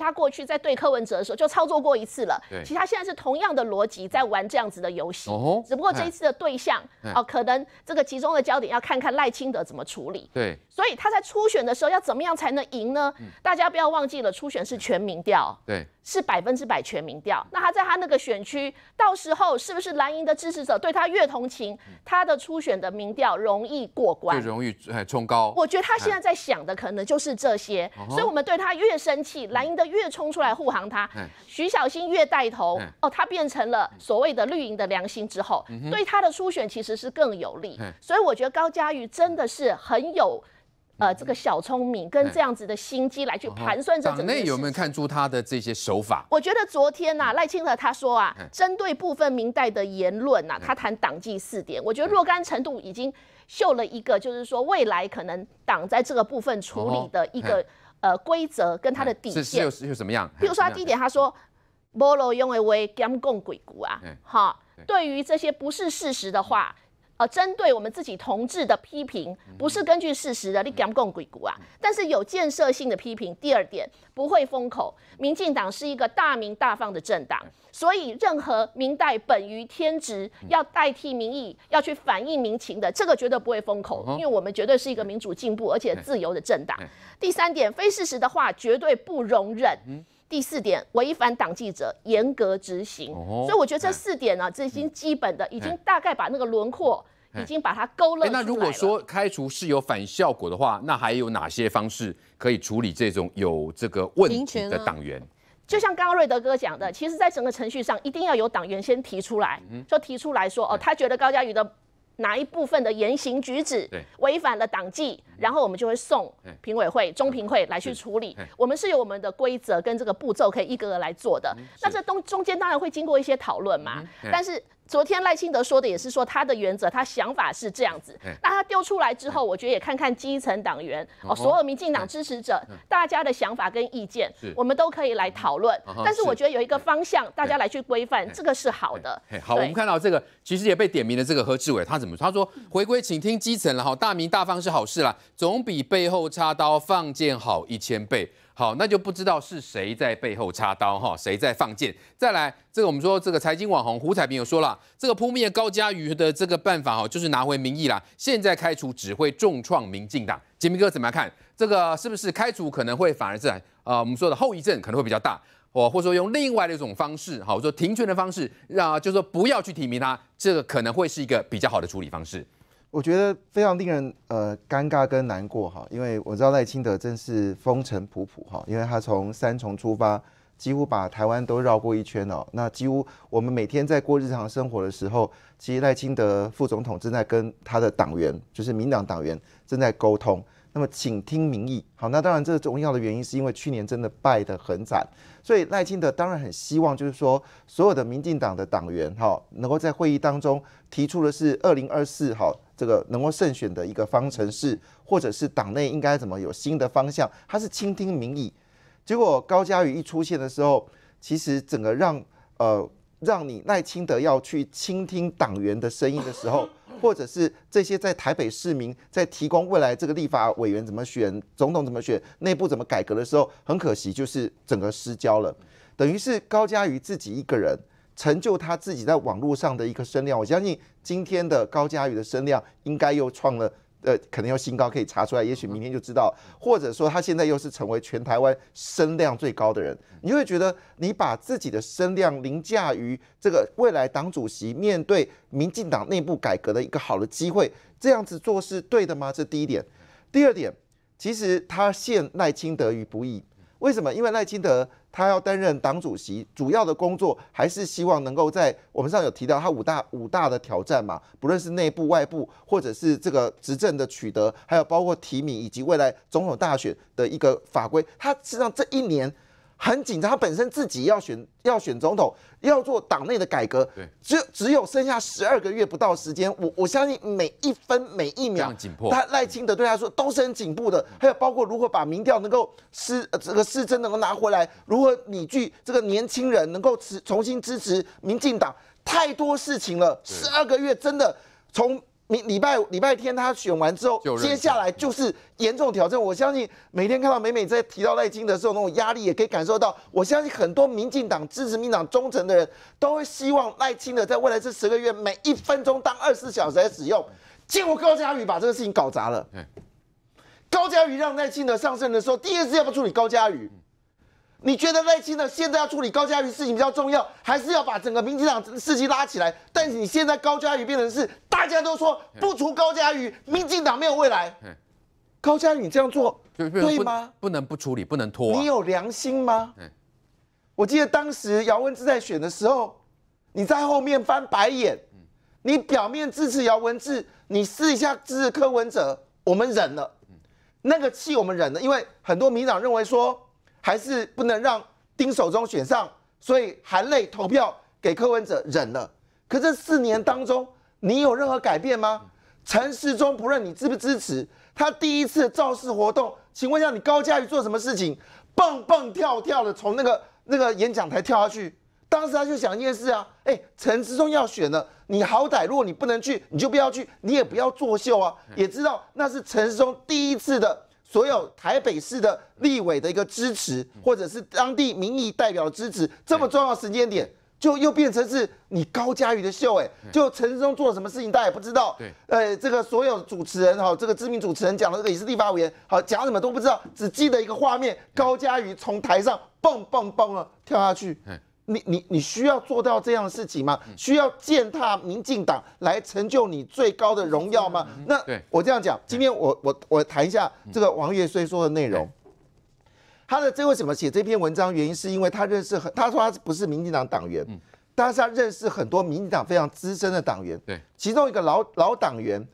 他过去在对柯文哲的时候就操作过一次了，其实他现在是同样的逻辑在玩这样子的游戏，只不过这一次的对象哦，可能这个集中的焦点要看看赖清德怎么处理。对。所以他在初选的时候要怎么样才能赢呢？大家不要忘记了，初选是全民调，对，是百分之百全民调。那他在他那个选区，到时候是不是蓝营的支持者对他越同情，他的初选的民调容易过关，就容易冲高。我觉得他现在在想的可能就是这些。所以我们对他越生气，蓝营的越冲出来护航他，徐小新越带头，哦，他变成了所谓的绿营的良心之后，对他的初选其实是更有利。所以我觉得高嘉瑜真的是很有。呃，这个小聪明跟这样子的心机来去盘算，这党内有没有看出他的这些手法？我觉得昨天呐，赖清德他说啊，针对部分明代的言论呐，他谈党纪四点，我觉得若干程度已经秀了一个，就是说未来可能党在这个部分处理的一个呃规则跟他的底线是是是怎么样？比如说他第一点，他说，莫罗用为为监共鬼谷啊，好，对于这些不是事实的话。呃，针对我们自己同志的批评，不是根据事实的，你讲公鬼谷啊？但是有建设性的批评。第二点，不会封口。民进党是一个大明大放的政党，所以任何明代本于天职，要代替民意，要去反映民情的，这个绝对不会封口，因为我们绝对是一个民主进步而且自由的政党。第三点，非事实的话，绝对不容忍。第四点，违反党纪者严格执行。所以我觉得这四点呢，这已经基本的，已经大概把那个轮廓已经把它勾勒出来了。那如果说开除是有反效果的话，那还有哪些方式可以处理这种有这个问题的党员？就像刚刚瑞德哥讲的，其实，在整个程序上，一定要有党员先提出来，就提出来说，哦，他觉得高嘉瑜的。哪一部分的言行举止违反了党纪，然后我们就会送评委会、中评会来去处理。我们是有我们的规则跟这个步骤可以一个个来做的。那这东中间当然会经过一些讨论嘛，但是。昨天赖清德说的也是说他的原则，他想法是这样子。那他丢出来之后，我觉得也看看基层党员哦，所有民进党支持者大家的想法跟意见，我们都可以来讨论。但是我觉得有一个方向，大家来去规范，这个是好的。好，我们看到这个其实也被点名的这个何志伟，他怎么他说回归请听基层了哈，大明大方是好事啦，总比背后插刀放箭好一千倍。好，那就不知道是谁在背后插刀哈，谁在放箭。再来，这个我们说这个财经网红胡彩萍有说了，这个扑灭高嘉瑜的这个办法哦，就是拿回民意啦。现在开除只会重创民进党。杰明哥怎么样看？这个是不是开除可能会反而是呃我们说的后遗症可能会比较大？哦，或者说用另外的一种方式哈，我说停权的方式，让就说不要去提名他，这个可能会是一个比较好的处理方式。我觉得非常令人呃尴尬跟难过哈，因为我知道赖清德真是风尘仆仆哈，因为他从三重出发，几乎把台湾都绕过一圈哦。那几乎我们每天在过日常生活的时候，其实赖清德副总统正在跟他的党员，就是民党党员正在沟通。那么，请听民意。好，那当然，这重要的原因是因为去年真的败得很惨，所以赖清德当然很希望，就是说所有的民进党的党员哈，能够在会议当中提出的是二零二四哈这个能够胜选的一个方程式，或者是党内应该怎么有新的方向，他是倾听民意。结果高嘉瑜一出现的时候，其实整个让呃。让你耐心的要去倾听党员的声音的时候，或者是这些在台北市民在提供未来这个立法委员怎么选、总统怎么选、内部怎么改革的时候，很可惜就是整个失焦了，等于是高嘉瑜自己一个人成就他自己在网络上的一个声量。我相信今天的高嘉瑜的声量应该又创了。呃，可能有新高可以查出来，也许明天就知道，或者说他现在又是成为全台湾声量最高的人，你就会觉得你把自己的声量凌驾于这个未来党主席面对民进党内部改革的一个好的机会，这样子做是对的吗？这第一点。第二点，其实他陷赖清德于不义。为什么？因为赖清德他要担任党主席，主要的工作还是希望能够在我们上有提到他五大五大的挑战嘛，不论是内部、外部，或者是这个执政的取得，还有包括提名以及未来总统大选的一个法规，他实际上这一年。很紧张，他本身自己要选要选总统，要做党内的改革，对，只只有剩下十二个月不到时间，我我相信每一分每一秒，紧迫。他赖清德对他说都是很紧迫的，还有包括如何把民调能够失这个失真能够拿回来，如何你去这个年轻人能够重新支持民进党，太多事情了，十二个月真的从。你礼拜礼拜天他选完之后，接下来就是严重挑战。我相信每天看到美美在提到赖清德的时候，那种压力也可以感受到。我相信很多民进党支持民党忠诚的人都会希望赖清德在未来这十个月每一分钟当二十四小时使用，结果高嘉瑜把这个事情搞砸了。高嘉瑜让赖清德上阵的时候，第一次要不处理高嘉瑜？你觉得内情的现在要处理高嘉瑜事情比较重要，还是要把整个民进党事情拉起来？但你现在高嘉瑜变成是大家都说不除高嘉瑜，民进党没有未来。高嘉瑜，你这样做对吗？不能不处理，不能拖。你有良心吗？我记得当时姚文智在选的时候，你在后面翻白眼。你表面支持姚文智，你试一下支持柯文哲，我们忍了。那个气我们忍了，因为很多民党认为说。还是不能让丁守中选上，所以含泪投票给柯文哲忍了。可这四年当中，你有任何改变吗？陈世忠不论你支不支持？他第一次造势活动，请问一下你高嘉瑜做什么事情？蹦蹦跳跳的从那个那个演讲台跳下去，当时他就想一件事啊，哎，陈世忠要选了，你好歹如果你不能去，你就不要去，你也不要作秀啊，也知道那是陈世忠第一次的。所有台北市的立委的一个支持，或者是当地民意代表的支持，这么重要时间点，就又变成是你高嘉瑜的秀，哎，就陈志忠做了什么事情，大家也不知道。对，呃，这个所有主持人哈，这个知名主持人讲的这个也是立法委员，好讲什么都不知道，只记得一个画面，高嘉瑜从台上蹦蹦蹦啊跳下去。你你你需要做到这样的事情吗？需要践踏民进党来成就你最高的荣耀吗？那我这样讲，今天我我我谈一下这个王月虽说的内容。他的这为什么写这篇文章？原因是因为他认识，很，他说他不是民进党党员，但是他认识很多民进党非常资深的党员。对，其中一个老老党员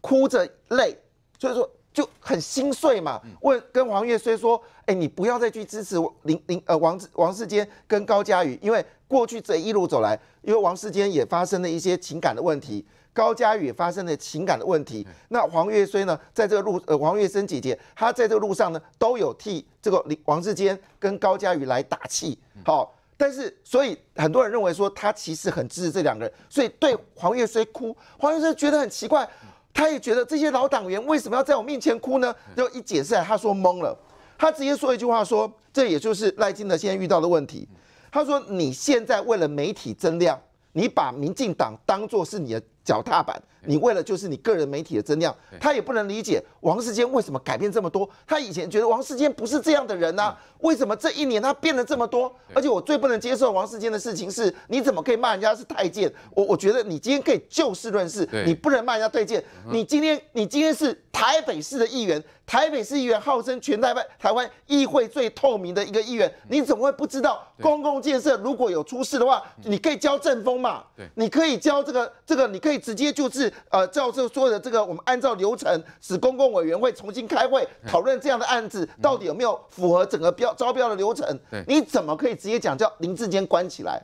哭着泪，所以说。就很心碎嘛？问跟黄岳虽说，哎，你不要再去支持林林呃王王世坚跟高嘉宇，因为过去这一路走来，因为王世坚也发生了一些情感的问题，高嘉宇也发生了情感的问题。那黄月虽呢，在这个路呃黄月生姐姐，她在这个路上呢，都有替这个林王世坚跟高嘉宇来打气。好，但是所以很多人认为说，他其实很支持这两个人，所以对黄月虽哭，黄月生觉得很奇怪。他也觉得这些老党员为什么要在我面前哭呢？就一解释，他说懵了，他直接说一句话说：这也就是赖清德现在遇到的问题。他说：你现在为了媒体增量，你把民进党当做是你的。脚踏板，你为了就是你个人媒体的增量，他也不能理解王世坚为什么改变这么多。他以前觉得王世坚不是这样的人呐，为什么这一年他变了这么多？而且我最不能接受王世坚的事情是，你怎么可以骂人家是太监？我我觉得你今天可以就事论事，你不能骂人家太监。你今天你今天是台北市的议员。台北市议员号称全台台湾议会最透明的一个议员，你怎么会不知道？公共建设如果有出事的话，你可以交政风嘛？你可以交这个这个，你可以直接就是呃，教授说的这个，我们按照流程使公共委员会重新开会讨论这样的案子到底有没有符合整个标招标的流程？你怎么可以直接讲叫林志坚关起来？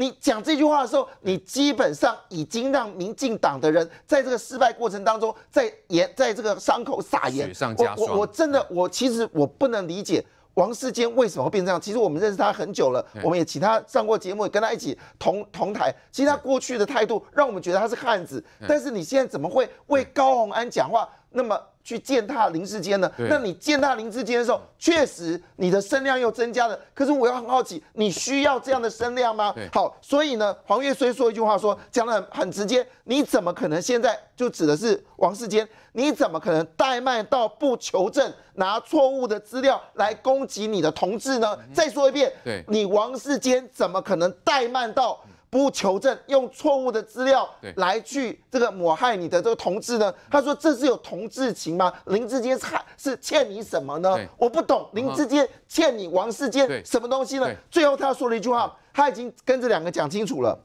你讲这句话的时候，你基本上已经让民进党的人在这个失败过程当中，在言在这个伤口撒盐。雪上加霜。我我我真的我其实我不能理解王世坚为什么会变这样。其实我们认识他很久了，我们也请他上过节目，跟他一起同同台。其实他过去的态度让我们觉得他是汉子，但是你现在怎么会为高宏安讲话？那么。去践踏林志坚的，那你践踏林志坚的时候，确实你的声量又增加了。可是我又很好奇，你需要这样的声量吗？好，所以呢，黄岳虽说一句话，说讲的很直接，你怎么可能现在就指的是王世坚？你怎么可能怠慢到不求证，拿错误的资料来攻击你的同志呢？再说一遍，对，你王世坚怎么可能怠慢到？不求证，用错误的资料来去这个抹害你的这个同志呢？他说这是有同志情吗？林志坚是欠你什么呢？我不懂林志坚欠你王世坚什么东西呢？最后他说了一句话，他已经跟这两个讲清楚了。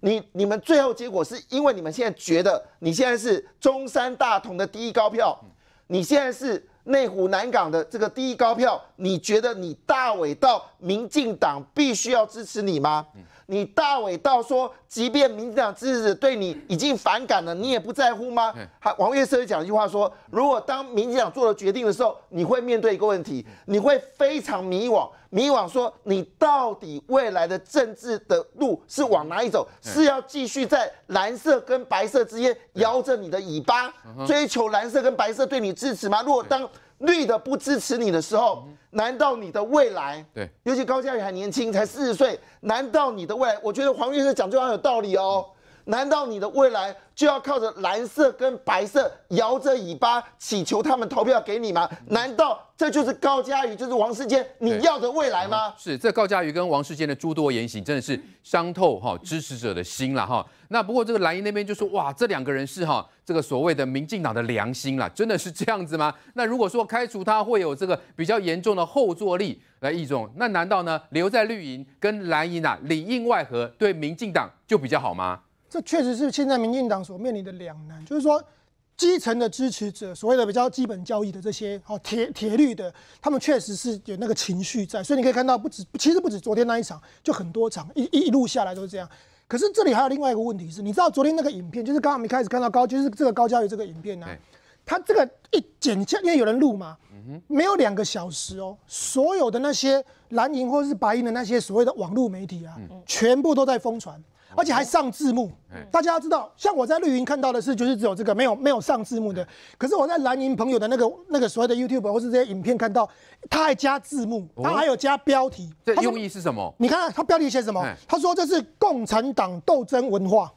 你你们最后结果是因为你们现在觉得你现在是中山大同的第一高票，你现在是内湖南港的这个第一高票，你觉得你大伟到民进党必须要支持你吗？你大伟到说，即便民进党支持者对你已经反感了，你也不在乎吗？还王月社讲一句话说，如果当民进党做了决定的时候，你会面对一个问题，你会非常迷惘，迷惘说你到底未来的政治的路是往哪一走？是要继续在蓝色跟白色之间摇着你的尾巴，追求蓝色跟白色对你支持吗？如果当绿的不支持你的时候，难道你的未来？对，尤其高嘉宇还年轻，才四十岁，难道你的未来？我觉得黄律师讲最很有道理哦。难道你的未来就要靠着蓝色跟白色摇着尾巴祈求他们投票给你吗？难道这就是高嘉瑜，就是王世坚你要的未来吗？是这高嘉瑜跟王世坚的诸多言行，真的是伤透哈支持者的心了哈。那不过这个蓝营那边就说，哇，这两个人是哈这个所谓的民进党的良心了，真的是这样子吗？那如果说开除他会有这个比较严重的后坐力，来，易总，那难道呢留在绿营跟蓝营啊里应外合对民进党就比较好吗？这确实是现在民进党所面临的两难，就是说基层的支持者，所谓的比较基本教育的这些哦铁铁律的，他们确实是有那个情绪在，所以你可以看到，不止其实不止昨天那一场，就很多场一一路下来都是这样。可是这里还有另外一个问题是，你知道昨天那个影片，就是刚刚我们开始看到高，就是这个高教育这个影片呢，他这个一剪切，因为有人录嘛，没有两个小时哦，所有的那些蓝营或者是白银的那些所谓的网络媒体啊，全部都在疯传。而且还上字幕，大家要知道，像我在绿营看到的是，就是只有这个没有没有上字幕的。可是我在蓝营朋友的那个那个所谓的 YouTube 或是这些影片看到，他还加字幕，他还有加标题。这用意是什么？你看他标题写什么？他说这是共产党斗争文化，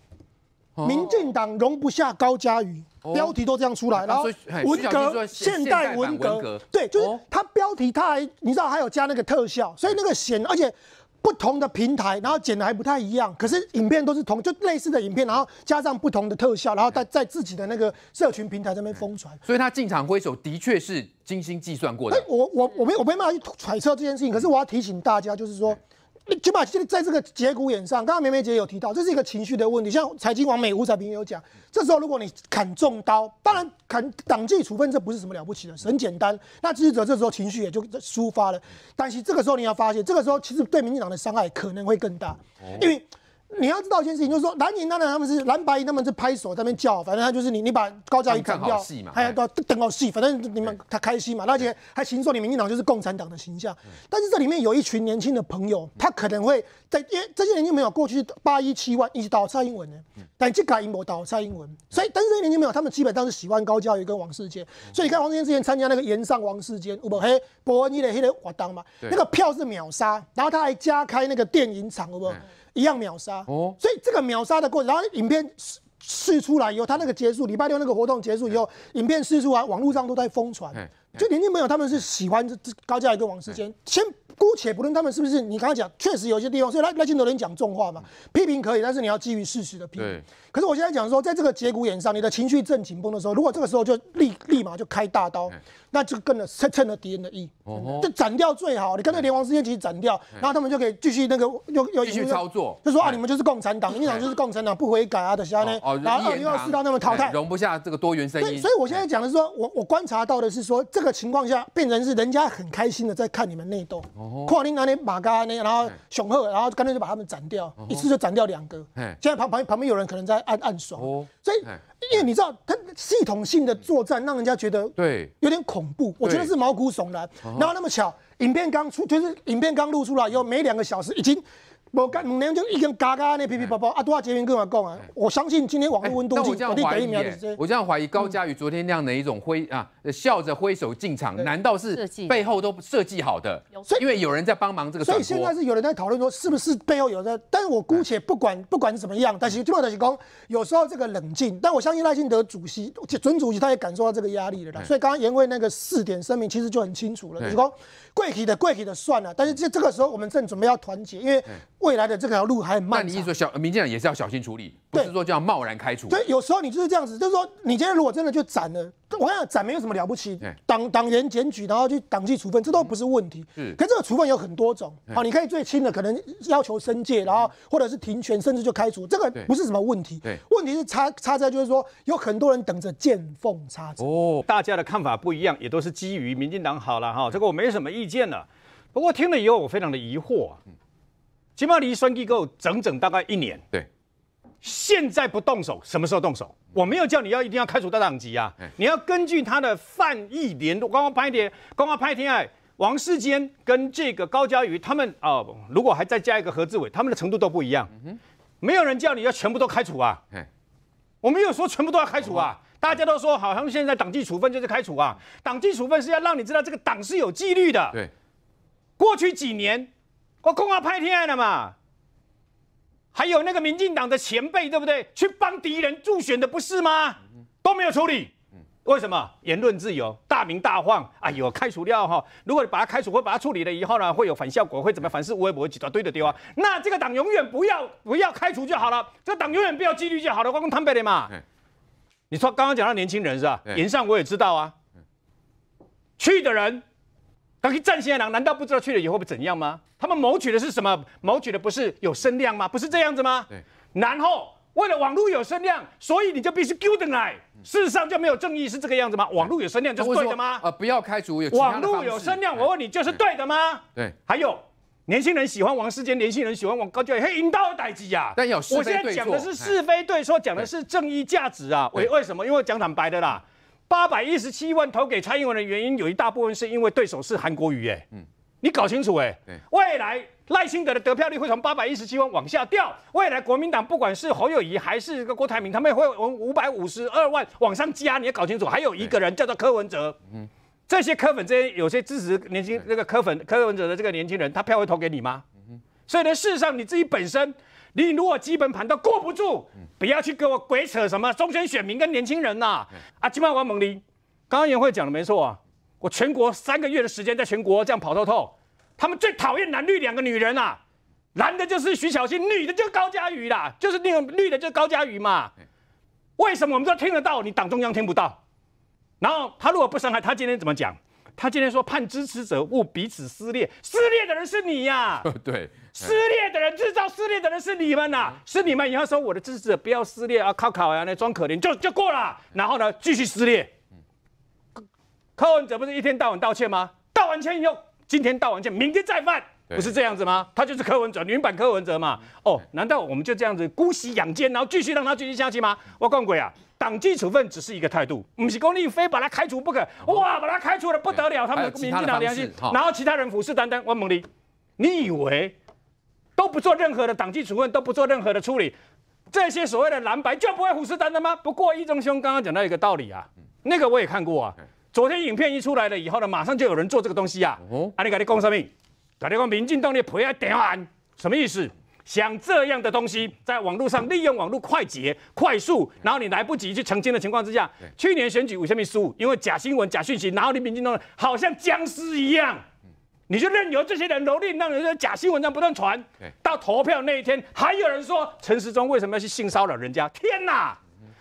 民进党容不下高嘉瑜，标题都这样出来，然后文革现代文革，对，就是他标题他还你知道还有加那个特效，所以那个显而且。不同的平台，然后剪的还不太一样，可是影片都是同就类似的影片，然后加上不同的特效，然后在在自己的那个社群平台上面疯传。所以，他进场挥手的确是精心计算过的。我我我没我没办法去揣测这件事情，可是我要提醒大家，就是说。起码就在这个节骨眼上，刚刚梅梅姐有提到，这是一个情绪的问题。像财经王美吴彩萍有讲，这时候如果你砍重刀，当然砍党纪处分这不是什么了不起的，很简单。那支持者这时候情绪也就抒发了，但是这个时候你要发现，这个时候其实对民进党的伤害可能会更大，因为。你要知道一件事情，就是说蓝营当然他们是蓝白营他们是拍手在那边叫，反正他就是你你把高嘉瑜砍掉，还要到等好戏，反正你们他开心嘛。而且还行说你民进党就是共产党的形象。但是这里面有一群年轻的朋友，他可能会在因为这些年轻朋友过去八一七万一直倒蔡英文呢，但这次英没倒蔡英文，所以但是这些年轻朋友他们基本上是喜欢高嘉瑜跟王世坚。所以你看王世坚之前参加那个盐上王世坚，不嘿伯恩一的黑的瓦当嘛，那个票是秒杀，然后他还加开那个电影场，哦不一样秒杀。哦，所以这个秒杀的过程，然后影片试出来以后，他那个结束，礼拜六那个活动结束以后，影片试出来，网络上都在疯传，就年轻朋友他们是喜欢这这高价一个网视频先。姑且不论他们是不是，你刚刚讲确实有些地方，所以来那镜头能讲重话嘛，批评可以，但是你要基于事实的批评。可是我现在讲说，在这个节骨眼上，你的情绪正紧绷的时候，如果这个时候就立立马就开大刀，那就跟了趁趁了敌人的意，就斩掉最好。你刚那联王之间其实斩掉，然后他们就可以继续那个又又继续操作，就说啊你们就是共产党，你们就是共产党不悔改啊等下呢，然后又要制造那么淘汰，容不下这个多元声音。所以我现在讲的是说，我我观察到的是说，这个情况下变成是人家很开心的在看你们内斗。跨林安那马家尼，然后雄鹤，然后干脆就把他们斩掉，一次就斩掉两个。现在旁旁旁边有人可能在暗暗爽，所以因为你知道他系统性的作战，让人家觉得对有点恐怖，我觉得是毛骨悚然。然后那么巧，影片刚出就是影片刚录出来，有没两个小时已经。我干五年就一根嘎嘎那皮皮包包啊！多少杰明跟我讲啊！我相信今天网络温度计，我这样怀疑高嘉宇昨天那样的一种挥啊，笑着挥手进场，难道是背后都设计好的？因为有人在帮忙这个。所以现在是有人在讨论说，是不是背后有人？但是我姑且不管，不管怎么样，但是基本上是讲，有时候这个冷静，但我相信赖清德主席、准主席他也感受到这个压力了啦。所以刚刚言会那个四点声明其实就很清楚了，就是说贵体的、贵体的算了。但是这这个时候我们正准备要团结，因为。未来的这条路还很慢。那你说，小民进党也是要小心处理，不是说就要贸然开除。对，有时候你就是这样子，就是说，你今天如果真的就斩了，我想斩没有什么了不起。对。党党员检举，然后去党纪处分，这都不是问题。嗯。可是这个处分有很多种，好，你可以最轻的，可能要求申诫，然后或者是停权，甚至就开除，这个不是什么问题。对。问题是差差在就是说，有很多人等着见缝插针。哦。大家的看法不一样，也都是基于民进党好了哈，这个我没什么意见了。不过听了以后，我非常的疑惑。嗯。起码离双击够整整大概一年。对，现在不动手，什么时候动手？我没有叫你要一定要开除大党籍啊！你要根据他的犯意连，刚刚拍点，刚刚拍天爱、王世坚跟这个高嘉瑜，他们啊，如果还再加一个何志伟，他们的程度都不一样。嗯没有人叫你要全部都开除啊！我没有说全部都要开除啊！大家都说，好，他们现在党纪处分就是开除啊！党纪处分是要让你知道这个党是有纪律的。对，过去几年。我公告拍天了嘛，还有那个民进党的前辈，对不对？去帮敌人助选的不是吗？都没有处理，为什么？言论自由，大名大放，哎呦，开除掉哈！如果你把他开除或把他处理了以后呢，会有反效果，会怎么反是微博几大堆的丢啊？那这个党永远不要不要开除就好了，这个党永远不要纪律就好了，光坦白的嘛。你说刚刚讲到年轻人是吧？言上我也知道啊，去的人。搞去战线的，难道不知道去了以后会怎样吗？他们谋取的是什么？谋取的不是有声量吗？不是这样子吗？对。然后为了网络有声量，所以你就必须 good n i 揪的来，世上就没有正义是这个样子吗？网络有声量就是对的吗？啊！不要开除有。网络有声量，我问你就是对的吗？对。还有年轻人喜欢王世坚，年轻人喜欢王高就，嘿，引刀而代之呀。但要我现在讲的是是非对错，讲的是正义价值啊。为为什么？因为讲坦白的啦。八百一十七万投给蔡英文的原因有一大部分是因为对手是韩国瑜哎，嗯，你搞清楚哎，未来赖清德的得票率会从八百一十七万往下掉，未来国民党不管是侯友谊还是一个郭台铭，他们会往五百五十二万往上加，你要搞清楚，还有一个人叫做柯文哲，嗯，这些柯粉，这些有些支持年轻那个柯粉柯文哲的这个年轻人，他票会投给你吗？嗯哼，所以呢，事实上你自己本身。你如果基本盘都过不住，不要去跟我鬼扯什么中间选民跟年轻人呐，啊，今晚王猛你，刚刚严会讲的没错啊，我全国三个月的时间，在全国这样跑透透，他们最讨厌蓝绿两个女人啊，蓝的就是徐小欣，女的就高嘉瑜啦，就是那种绿的就高嘉瑜嘛，为什么我们都听得到，你党中央听不到？然后他如果不伤害，他今天怎么讲？他今天说判支持者勿彼此撕裂，撕裂的人是你呀！对，撕裂的人制造撕裂的人是你们呐，是你们。以后说我的支持者不要撕裂啊，靠卡啊，呀，来装可怜就就过了，然后呢继续撕裂。柯文哲不是一天到晚道歉吗？道完歉以后，今天道完歉，明天再犯，不是这样子吗？他就是柯文哲，原版柯文哲嘛。哦，难道我们就这样子姑息养奸，然后继续让他继续下去吗？我更鬼啊！党纪处分只是一个态度，不是公立非把他开除不可。哇，把他开除了不得了，他们民进党良心，然后其他人虎视眈眈。王孟麟，你以为都不做任何的党纪处分，都不做任何的处理，这些所谓的蓝白就不会虎视眈眈吗？不过易中兄刚刚讲到一个道理啊，那个我也看过啊。昨天影片一出来了以后呢，马上就有人做这个东西啊。哦，啊，你利，公讲什么？打电讲民进党的培养屌啊，什么意思？想这样的东西在网络上利用网络快捷、快速，然后你来不及去澄清的情况之下，去年选举为什么输？因为假新闻、假讯息，然后你民进党好像僵尸一样，你就任由这些人蹂躏，让人家假新闻在不断传。到投票那一天，还有人说陈时中为什么要去性骚扰人家？天哪！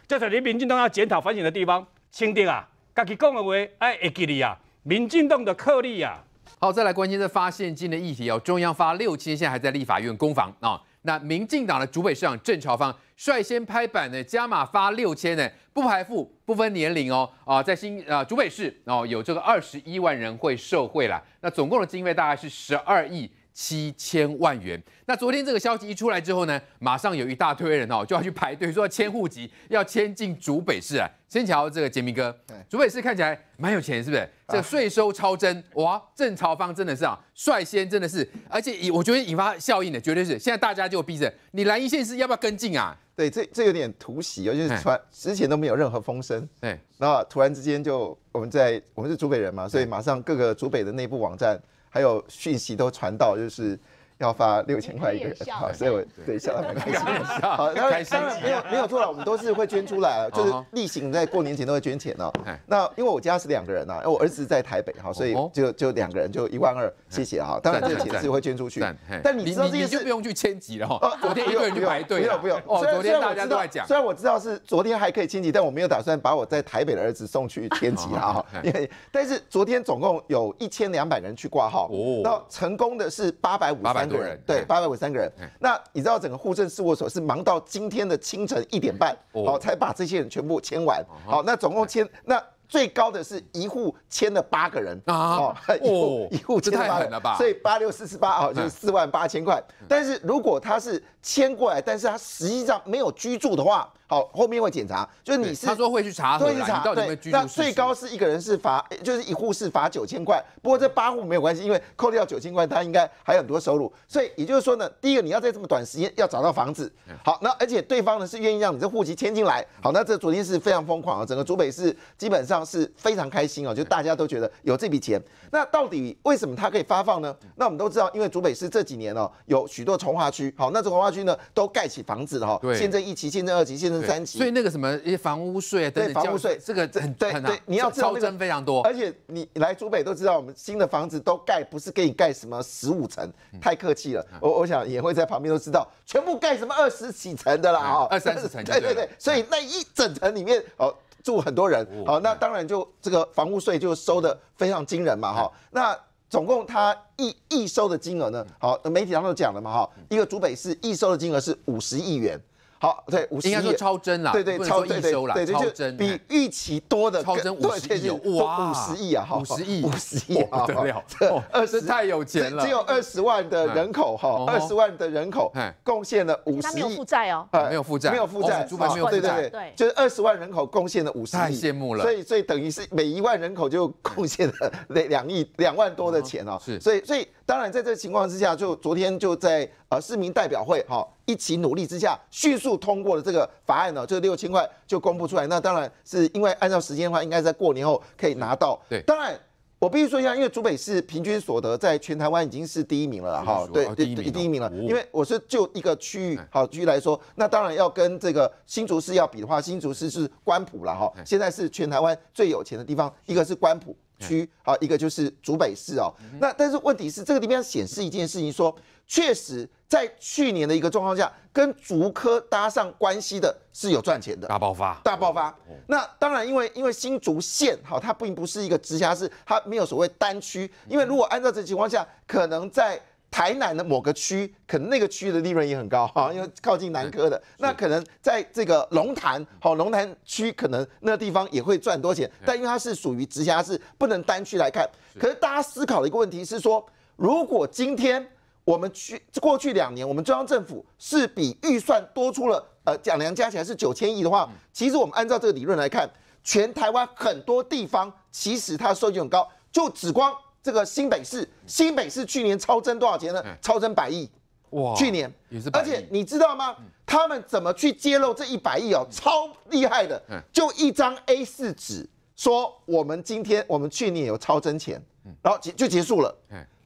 这是你民进党要检讨反省的地方。清定啊，家己讲的话，哎，会给你啊，民进党的克力啊。好，再来关心这发现金的议题哦。中央发六千，现在还在立法院攻防啊。那民进党的竹北市长郑朝方率先拍板呢，加码发六千呢，不排富，不分年龄哦。啊，在新啊竹北市哦，有这个二十一万人会受惠啦。那总共的经费大概是十二亿。七千万元。那昨天这个消息一出来之后呢，马上有一大堆人哦，就要去排队，说要迁户籍，要迁进主北市啊。先瞧这个杰明哥，对，主北市看起来蛮有钱，是不是？这个税收超增，哇，郑朝芳真的是啊，率先真的是，而且引我觉得引发效应的绝对是。现在大家就逼着你来一线市，要不要跟进啊？对，这这有点突袭，其是传之前都没有任何风声，对，然后突然之间就我们在我们是主北人嘛，所以马上各个主北的内部网站。还有讯息都传到，就是。要发六千块一个，人，好，所以我对笑得蛮 开心。好，然当然没有，没有错了，我们都是会捐出来，就是例行在过年前都会捐钱哦。那因为我家是两个人呐，我儿子在台北，哈，所以就就两个人就一万二，谢谢啊。当然，这个钱是会捐出去。但你知道这件事不用去迁籍了哈。昨天一个人去排队，没有，不用。哦，昨天大家都在讲，虽然我知道是昨天还可以迁籍，但我没有打算把我在台北的儿子送去迁啊，因为但是昨天总共有一千两百人去挂号，哦，那成功的是八百五。三个人对八百五三个人，那你知道整个户政事务所是忙到今天的清晨一点半，好才把这些人全部签完。好，那总共签那最高的是一户签了八个人啊，哦，一户签八，所以八六四四八啊，就是四万八千块。但是如果他是签过来，但是他实际上没有居住的话。好，后面会检查，就是你是他说会去查，会去查，到底有没有那最高是一个人是罚，就是一户是罚九千块。不过这八户没有关系，因为扣掉九千块，他应该还有很多收入。所以也就是说呢，第一个你要在这么短时间要找到房子，好，那而且对方呢是愿意让你这户籍迁进来，好，那这昨天是非常疯狂啊，整个竹北市基本上是非常开心啊，就大家都觉得有这笔钱。那到底为什么他可以发放呢？那我们都知道，因为竹北市这几年哦，有许多从化区，好，那从化区呢都盖起房子了哈，现在一级，现在二级，现在。三级，所以那个什么，一些房屋税等等，房屋税这个很对对，你要知道那超增非常多，而且你来珠北都知道，我们新的房子都盖不是给你盖什么十五层，太客气了。我我想也会在旁边都知道，全部盖什么二十几层的啦，哦，二三十层，对对对，所以那一整层里面哦住很多人，好，那当然就这个房屋税就收的非常惊人嘛，哈。那总共他一一收的金额呢，好，媒体上都讲了嘛，哈，一个竹北市一收的金额是五十亿元。好，对，五十应该说超真啦，对对，超亿收了，超真比预期多的超真五十亿哇，五十亿啊，哈，五十亿五十亿，不得了，二十太有钱了，只有二十万的人口哈，二十万的人口贡献了五十，亿，没有负债哦，没有负债，没有负债，主板没有负债，对对对，就是二十万人口贡献了五十，亿，太羡慕了，所以所以等于是每一万人口就贡献了那两亿两万多的钱哦，是，所以所以当然在这个情况之下，就昨天就在。市民代表会哈一起努力之下，迅速通过了这个法案呢，这六千块就公布出来。那当然是因为按照时间的话，应该在过年后可以拿到。对，当然我必须说一下，因为竹北市平均所得在全台湾已经是第一名了哈。对，第一名了。因为我是就一个区域好区域来说，那当然要跟这个新竹市要比的话，新竹市是官埔了哈。现在是全台湾最有钱的地方，一个是官埔区好一个就是竹北市哦。那但是问题是，这个地方显示一件事情，说确实。在去年的一个状况下，跟竹科搭上关系的是有赚钱的，大爆发，大爆发。那当然，因为因为新竹县哈，它并不是一个直辖市，它没有所谓单区。因为如果按照这情况下，可能在台南的某个区，可能那个区的利润也很高哈，因为靠近南科的。那可能在这个龙潭好龙潭区，可能那地方也会赚多钱。但因为它是属于直辖市，不能单区来看。可是大家思考的一个问题是说，如果今天。我们去过去两年，我们中央政府是比预算多出了呃，奖年加起来是九千亿的话，其实我们按照这个理论来看，全台湾很多地方其实它收据很高，就只光这个新北市，新北市去年超增多少钱呢？超增百亿，哇！去年而且你知道吗？他们怎么去揭露这一百亿哦？超厉害的，就一张 A 四纸，说我们今天我们去年有超增钱，然后就结束了。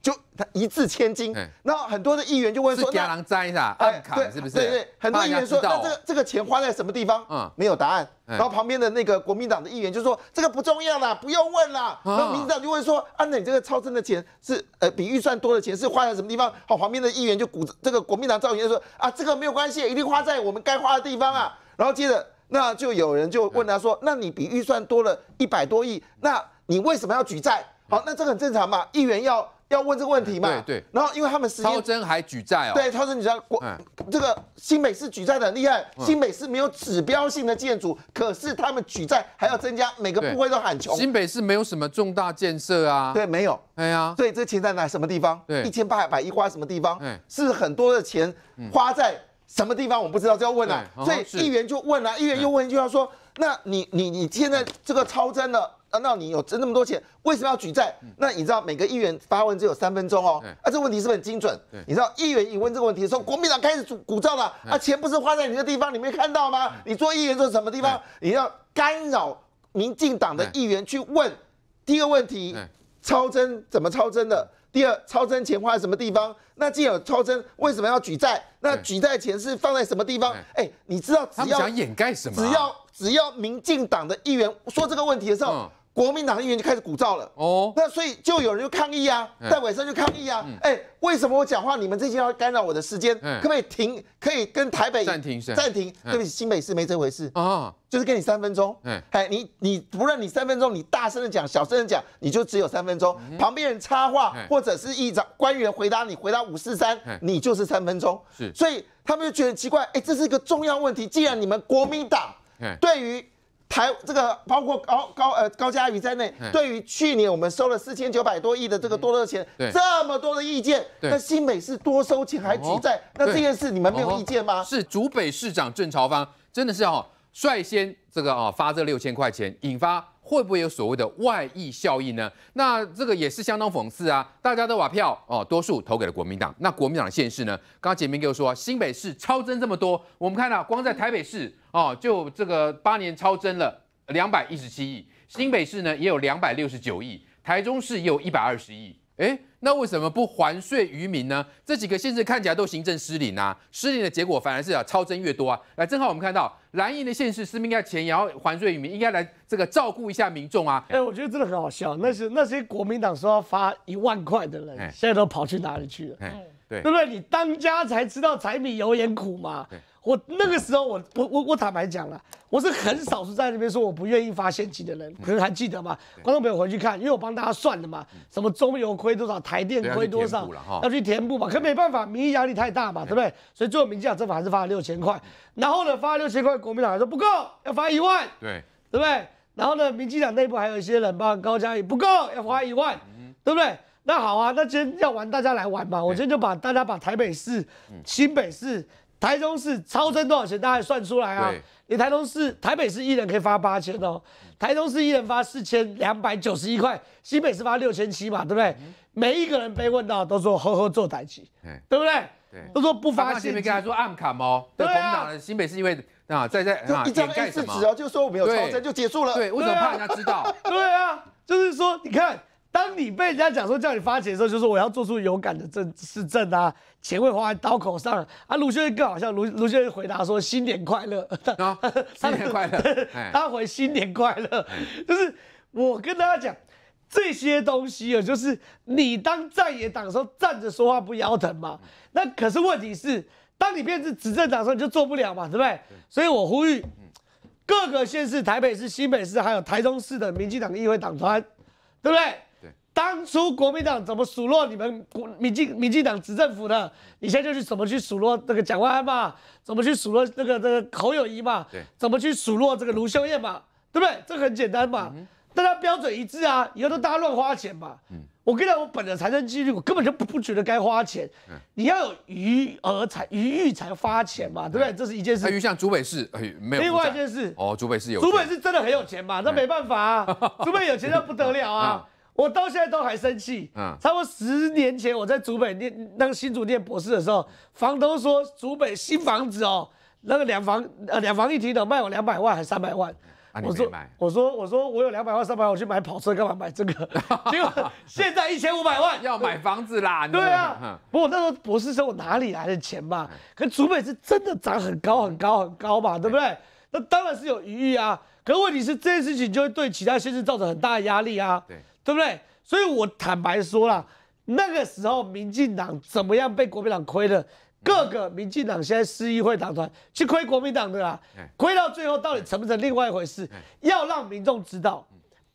就他一掷千金，那很多的议员就问说：“家假郎债是吧？”啊，对，是不是？对对，很多议员说：“那这这个钱花在什么地方？”嗯，没有答案。然后旁边的那个国民党的议员就说：“这个不重要啦，不用问啦。那民进党就会说：“啊，那你这个超生的钱是呃比预算多的钱是花在什么地方？”好，旁边的议员就鼓这个国民党赵就说：“啊，这个没有关系，一定花在我们该花的地方啊。”然后接着那就有人就问他说：“那你比预算多了一百多亿，那你为什么要举债？”好，那这很正常嘛，议员要。要问这个问题嘛？对对。然后，因为他们时间超真还举债哦。对，超真你知道，国这个新北市举债很厉害。新北市没有指标性的建筑，可是他们举债还要增加，每个部位都喊穷。新北市没有什么重大建设啊。对，没有。哎呀，所以这钱在哪什么地方？对，一千八百亿花什么地方？嗯，是很多的钱花在什么地方，我不知道，就要问了。所以议员就问了，议员又问一句话说：“那你你你现在这个超真的？”那道你有挣那么多钱，为什么要举债？那你知道每个议员发问只有三分钟哦，啊，这问题是不是很精准。你知道议员一问这个问题的时候，国民党开始鼓噪了。啊，钱不是花在你的地方，你没看到吗？你做议员做什么地方？你要干扰民进党的议员去问第一个问题：超增怎么超增的？第二，超增钱花在什么地方？那既有超增，为什么要举债？那举债钱是放在什么地方？哎，你知道只要想掩盖什么？只要只要民进党的议员说这个问题的时候。国民党议员就开始鼓噪了哦，那所以就有人就抗议啊，在晚上就抗议啊，哎，为什么我讲话你们这些要干扰我的时间？可不可以停？可以跟台北暂停暂停，对不起，新北市没这回事啊，就是跟你三分钟，哎，你你不论你三分钟，你大声的讲，小声的讲，你就只有三分钟，旁边人插话，或者是议长官员回答你，回答五四三，你就是三分钟，是，所以他们就觉得奇怪，哎，这是一个重要问题，既然你们国民党对于。台这个包括高高呃高嘉瑜在内，对于去年我们收了四千九百多亿的这个多的钱，这么多的意见，那新北是多收钱还举债，那这件事你们没有意见吗？是竹北市长郑朝方真的是哦率先这个啊发这六千块钱引发。会不会有所谓的外溢效应呢？那这个也是相当讽刺啊！大家都把票哦多数投给了国民党，那国民党的县市呢？刚刚杰明给我说，新北市超增这么多，我们看了，光在台北市哦就这个八年超增了两百一十七亿，新北市呢也有两百六十九亿，台中市也有一百二十亿，哎。那为什么不还税于民呢？这几个县市看起来都行政失灵啊，失灵的结果反而是啊，超增越多啊。来，正好我们看到蓝营的县市，是不应该钱也要还税于民，应该来这个照顾一下民众啊。哎，我觉得真的很好笑，那些那些国民党说要发一万块的人，现在都跑去哪里去了？对不对？你当家才知道柴米油盐苦嘛。我那个时候，我我我我坦白讲了，我是很少是在那边说我不愿意发现金的人。可能还记得吗？观众朋友回去看，因为我帮大家算的嘛，什么中油亏多少，台电亏多少，要去填补嘛。可没办法，民意压力太大嘛，对不对？所以最后民进党政府还是发了六千块。然后呢，发了六千块，国民党还说不够，要发一万。对，对不对？然后呢，民进党内部还有一些人，包高嘉瑜，不够，要花一万，对不对？那好啊，那今天要玩大家来玩嘛。我今天就把大家把台北市、新北市、台中市超增多少钱大概算出来啊。你台中市、台北市一人可以发八千哦，台中市一人发四千两百九十一块，新北市发六千七嘛，对不对？每一个人被问到都说呵呵做台积，对不对？对，都说不发。新北市跟他说暗卡哦。对啊。新北市因为啊在在啊掩盖什么？就说我没有超增就结束了。对，我怎么怕人家知道？对啊，就是说你看。当你被人家讲说叫你发钱的时候，就说我要做出勇敢的政是证啊，钱会花在刀口上啊。卢修一更好笑，卢卢修回答说新年快乐，新年快乐，他回新年快乐。就是我跟大家讲这些东西啊，就是你当在野党时候站着说话不腰疼嘛。那可是问题是，当你变成执政党时候你就做不了嘛，对不对？所以我呼吁各个县市、台北市、新北市还有台中市的民进党议会党团，对不对？当初国民党怎么数落你们民进民进党执政府的，你现在就去怎么去数落那个蒋万安嘛？怎么去数落那个那个侯友谊嘛？对，怎么去数落这个卢秀燕嘛？对不对？这很简单嘛，大家标准一致啊，以后都大家乱花钱嘛。嗯，我跟讲我本人财政纪律，我根本就不不觉得该花钱。你要有余额才余裕才发钱嘛，对不对？这是一件事。他像竹北市，没有另外一件事。哦，竹北市有竹北市真的很有钱嘛？那没办法啊，竹北有钱就不得了啊。我到现在都还生气。嗯，差不多十年前我在竹北念那个新竹念博士的时候，房东说竹北新房子哦，那个两房呃两房一厅的卖我两百万还是三百万？我说我说我说我有两百万三百万去买跑车干嘛买这个？结果现在一千五百万要买房子啦。对啊，不过那时候博士生我哪里来的钱嘛？可竹北是真的涨很高很高很高嘛，对不对？那当然是有余裕啊。可问题是这件事情就会对其他先生造成很大的压力啊。对。对不对？所以我坦白说了，那个时候民进党怎么样被国民党亏的？各个民进党现在市议会党团去亏国民党的啦，亏到最后到底成不成另外一回事？要让民众知道，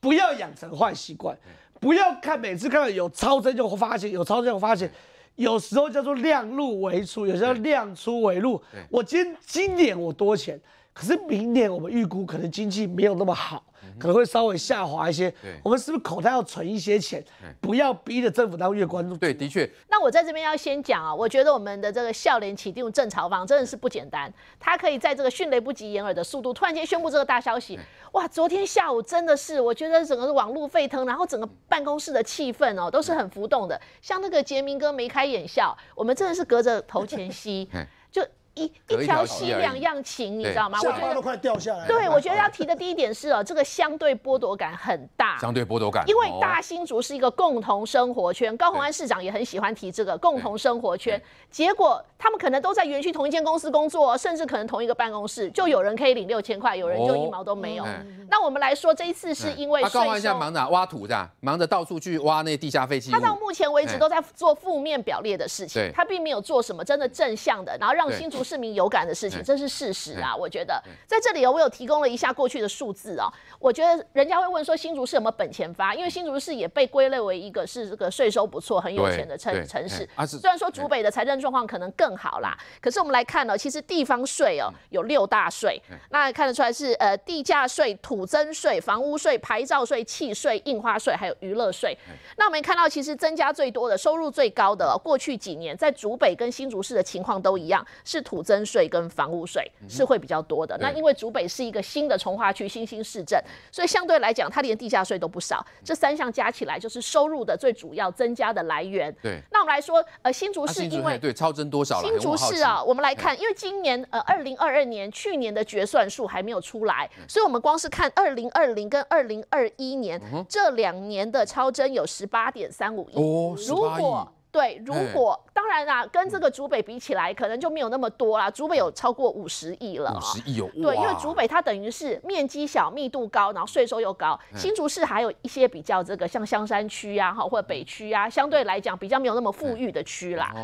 不要养成坏习惯，不要看每次看到有超增就发现，有超增就发现，有时候叫做量入为出，有时候量出为入。我今今年我多钱？可是明年我们预估可能经济没有那么好，可能会稍微下滑一些。我们是不是口袋要存一些钱，不要逼着政府当月关注？对，的确。那我在这边要先讲啊，我觉得我们的这个笑脸起定正朝方真的是不简单，他可以在这个迅雷不及掩耳的速度突然间宣布这个大消息。哇，昨天下午真的是我觉得整个网络沸腾，然后整个办公室的气氛哦都是很浮动的，像那个杰明哥眉开眼笑，我们真的是隔着头前吸 就。一一条溪两样情，你知道吗？我觉得都快掉下来。对，我觉得要提的第一点是哦，这个相对剥夺感很大。相对剥夺感，因为大新竹是一个共同生活圈，高鸿安市长也很喜欢提这个共同生活圈。结果他们可能都在园区同一间公司工作，甚至可能同一个办公室，就有人可以领六千块，有人就一毛都没有。那我们来说，这一次是因为高鸿安现在忙着挖土的，忙着到处去挖那地下废弃。他到目前为止都在做负面表列的事情，他并没有做什么真的正向的，然后让新竹。市民有感的事情，这是事实啊！我觉得在这里哦，我有提供了一下过去的数字啊。我觉得人家会问说新竹市有没有本钱发？因为新竹市也被归类为一个是这个税收不错、很有钱的城城市。虽然说竹北的财政状况可能更好啦，可是我们来看呢，其实地方税哦有六大税，那看得出来是呃地价税、土增税、房屋税、牌照税、契税、印花税，还有娱乐税。那我们看到其实增加最多的、收入最高的，过去几年在竹北跟新竹市的情况都一样，是土。补增税跟房屋税是会比较多的。那因为竹北是一个新的从化区新兴市镇，所以相对来讲，它连地下税都不少。这三项加起来就是收入的最主要增加的来源。对，那我们来说，呃，新竹市因为对超增多少？新竹市啊，我们来看，因为今年呃二零二二年去年的决算数还没有出来，所以我们光是看二零二零跟二零二一年这两年的超增有十八点三五亿。哦，果……对，如果当然啦，跟这个竹北比起来，可能就没有那么多啦。竹北有超过五十亿了，五十亿哦。对，因为竹北它等于是面积小、密度高，然后税收又高。新竹市还有一些比较这个像香山区呀、哈或者北区呀，相对来讲比较没有那么富裕的区啦。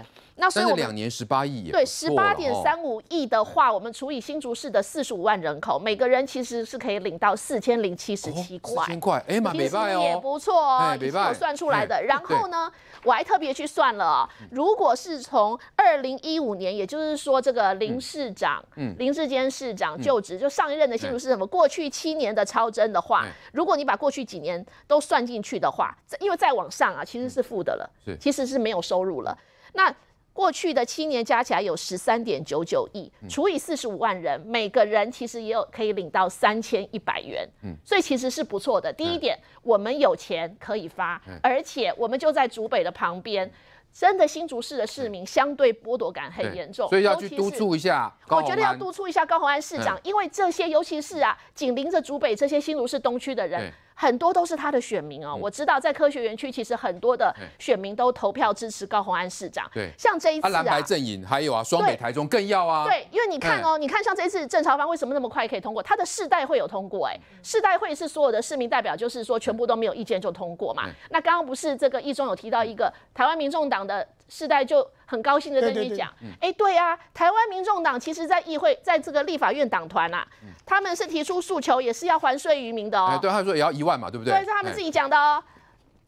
那所以我们两年十八亿，对，十八点三五亿的话，我们除以新竹市的四十五万人口，每个人其实是可以领到四千零七十七块。四千块，哎妈，美拜哦，也不错哦，你算出来的。然后呢，我还特别去算了，如果是从二零一五年，也就是说这个林市长，嗯，林志坚市长就职，就上一任的新竹市什么过去七年的超增的话，如果你把过去几年都算进去的话，因为再往上啊，其实是负的了，其实是没有收入了。那过去的七年加起来有十三点九九亿，除以四十五万人，每个人其实也有可以领到三千一百元，嗯，所以其实是不错的。第一点，我们有钱可以发，而且我们就在竹北的旁边，真的新竹市的市民相对剥夺感很严重，所以要去督促一下。我觉得要督促一下高鸿安市长，因为这些尤其是啊，紧邻着竹北这些新竹市东区的人。很多都是他的选民哦，我知道在科学园区，其实很多的选民都投票支持高虹安市长。对，像这一次蓝白阵营，还有啊，双北台中更要啊。对，因为你看哦，你看像这一次郑朝芳为什么那么快可以通过？他的世代会有通过哎，市代会是所有的市民代表，就是说全部都没有意见就通过嘛。那刚刚不是这个易中有提到一个台湾民众党的。世代就很高兴的跟你讲，哎，对啊，台湾民众党其实在议会，在这个立法院党团啊，他们是提出诉求，也是要还税于民的哦。对，他说也要一万嘛，对不对？对，是他们自己讲的哦。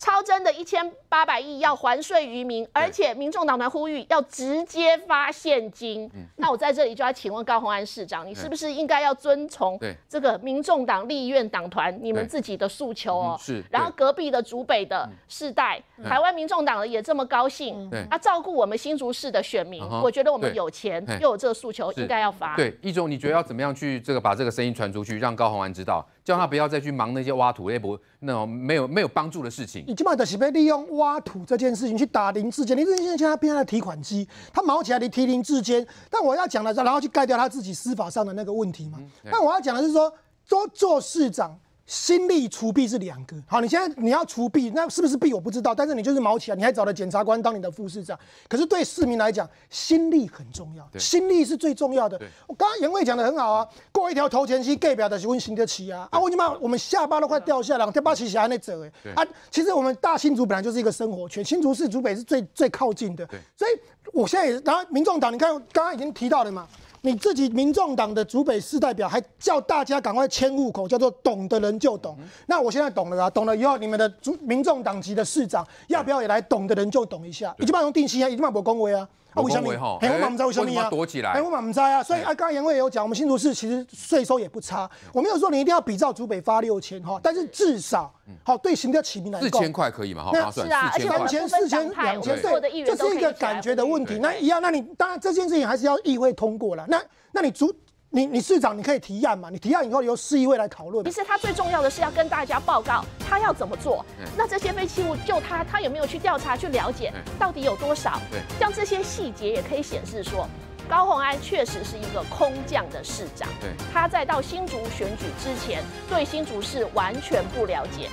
超支的一千八百亿要还税于民，而且民众党团呼吁要直接发现金。那我在这里就要请问高虹安市长，你是不是应该要遵从这个民众党立院党团你们自己的诉求哦？是。然后隔壁的竹北的世代台湾民众党也这么高兴，啊，照顾我们新竹市的选民，我觉得我们有钱又有这个诉求，应该要发。对，一总，你觉得要怎么样去这个把这个声音传出去，让高虹安知道，叫他不要再去忙那些挖土勒博。那种没有没有帮助的事情，你基本上是被利用挖土这件事情去打林志坚，林志坚现在变他的提款机，他毛起来你提林志坚，但我要讲的，是，然后去盖掉他自己司法上的那个问题嘛。但我要讲的是说，多做市长。心力除弊是两个好，你现在你要除弊，那是不是弊我不知道，但是你就是毛起来，你还找了检察官当你的副市长。可是对市民来讲，心力很重要，心力是最重要的。我刚刚颜伟讲的很好啊，过一条头前溪，盖表的会行得起啊啊！我你妈，我们下巴都快掉下来了，下巴起起来那走哎。啊，其实我们大新竹本来就是一个生活圈，新竹市竹北是最最靠近的。所以我现在也，然后民众党，你看刚刚已经提到了嘛。你自己民众党的竹北市代表还叫大家赶快迁户口，叫做懂的人就懂。那我现在懂了啊，懂了以后，你们的民众党籍的市长要不要也来懂的人就懂一下？你千万用定心啊，你千万不恭维啊。我乡民吼，哎，我们在我们乡民啊，躲起来，哎，我们在啊，所以啊，刚刚杨伟有讲，我们新竹市其实税收也不差，我没有说你一定要比照竹北发六千哈，但是至少好对，行标起名来四千块可以吗？哈，是啊，三千四千两千，对，这是一个感觉的问题，那一样，那你当然这件事情还是要议会通过了，那那你竹。你你市长你可以提案嘛？你提案以后由市议会来讨论。其实他最重要的是要跟大家报告他要怎么做。那这些废弃物，就他他有没有去调查去了解，到底有多少？对，像这些细节也可以显示说，高鸿安确实是一个空降的市长。对，他在到新竹选举之前，对新竹市完全不了解。